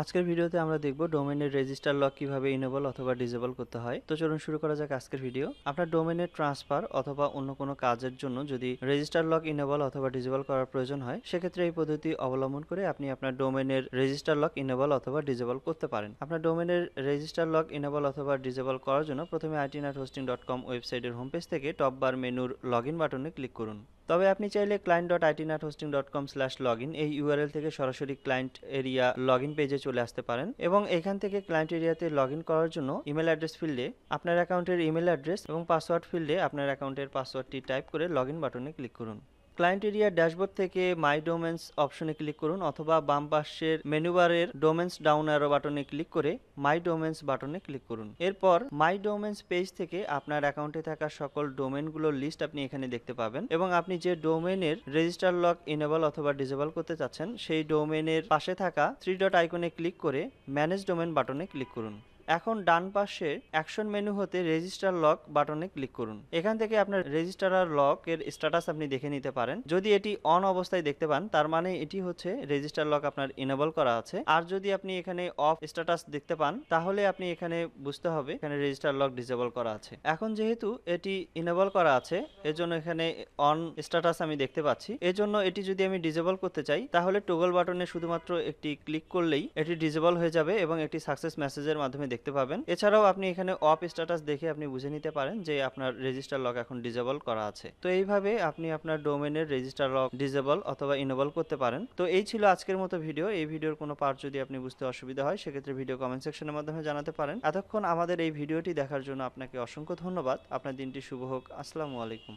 আজকের ভিডিওতে আমরা দেখব ডোমেনের রেজিস্টার লক কিভাবে ইনেবল অথবা ডিজেবল করতে হয় তো চলুন শুরু করা যাক আজকের ভিডিও আপনার ডোমেনের ট্রান্সফার অথবা অন্য কোনো কাজের জন্য যদি রেজিস্টার লক ইনেবল অথবা ডিজেবল করার প্রয়োজন হয় সেক্ষেত্রে এই পদ্ধতি অবলম্বন করে আপনি আপনার ডোমেনের রেজিস্টার লক ইনেবল অথবা ডিজেবল করতে পারেন আপনার ডোমেনের রেজিস্টার লক ইনেবল অথবা ডিজেবল করার জন্য প্রথমে IT net hosting dot com ওয়েবসাইটের হোম পেজ থেকে টপ বার মেনুর লগ ইন বাটনে ক্লিক করুন তবে আপনি চাইলে client dot IT net hosting dot com slash log in এই ইউআরএল থেকে সরাসরি ক্লায়েন্ট এরিয়া লগ ইন পেজে চলে আসতে পারেন এবং এখান থেকে ক্লায়েন্ট এরিয়াতে লগ ইন করার জন্য ইমেল অ্যাড্রেস ফিল্ডে আপনার অ্যাকাউন্টের ইমেল অ্যাড্রেস এবং পাসওয়ার্ড ফিল্ডে আপনার অ্যাকাউন্টের পাসওয়ার্ডটি টাইপ করে লগ ইন বাটনে ক্লিক করুন ক্লায়েন্ট এরিয়া ড্যাশবোর্ড থেকে মাই ডোমেন্স অপশনে ক্লিক করুন অথবা বাম পাশের মেনুবারের ডোমেন্স ডাউন অ্যারো বাটনে ক্লিক করে মাই ডোমেন্স বাটনে ক্লিক করুন এরপর মাই ডোমেন্স পেজ থেকে আপনার অ্যাকাউন্টে থাকা সকল ডোমেনগুলোর লিস্ট আপনি এখানে দেখতে পাবেন এবং আপনি যে ডোমেনের রেজিস্টার লক ইনেবল অথবা ডিজেবল করতে চাচ্ছেন সেই ডোমেনের পাশে থাকা থ্রি ডট আইকনে ক্লিক করে ম্যানেজ ডোমেন বাটনে ক্লিক করুন এখন ডান পাশে অ্যাকশন মেনু হতে রেজিস্টার লক বাটনে ক্লিক করুন এখান থেকে আপনার রেজিস্টার আর লক এর স্ট্যাটাস আপনি দেখে নিতে পারেন যদি এটি অন অবস্থায় দেখতে পান তার মানে এটি হচ্ছে রেজিস্টার লক আপনার ইনেবল করা আছে আর যদি আপনি এখানে অফ স্ট্যাটাস দেখতে পান তাহলে আপনি এখানে বুঝতে হবে এখানে রেজিস্টার লক ডিসেবল করা আছে এখন যেহেতু এটি ইনেবল করা আছে এজন্য এখানে অন স্ট্যাটাস আমি দেখতে পাচ্ছি এজন্য এটি যদি আমি ডিসেবল করতে চাই তাহলে টোগল বাটনে শুধুমাত্র একটি ক্লিক করলেই এটি ডিসেবল হয়ে যাবে এবং একটি সাকসেস মেসেজের মাধ্যমে দেখতে পাবেন এছাড়াও আপনি এখানে অফ স্ট্যাটাস দেখে আপনি বুঝে নিতে পারেন যে আপনার রেজিস্টার লক এখন ডিজেবল করা আছে তো এইভাবে আপনি আপনার ডোমেনের রেজিস্টার লক ডিজেবল অথবা ইনেবল করতে পারেন তো এই ছিল আজকের মতো ভিডিও এই ভিডিওর কোনো পার্ট যদি আপনি বুঝতে অসুবিধা হয় সেক্ষেত্রে ভিডিও কমেন্ট সেকশনের মাধ্যমে জানাতে পারেন এতক্ষণ আমাদের এই ভিডিওটি দেখার জন্য আপনাকে অসংখ্য ধন্যবাদ আপনার দিনটি শুভ হোক আসসালামু আলাইকুম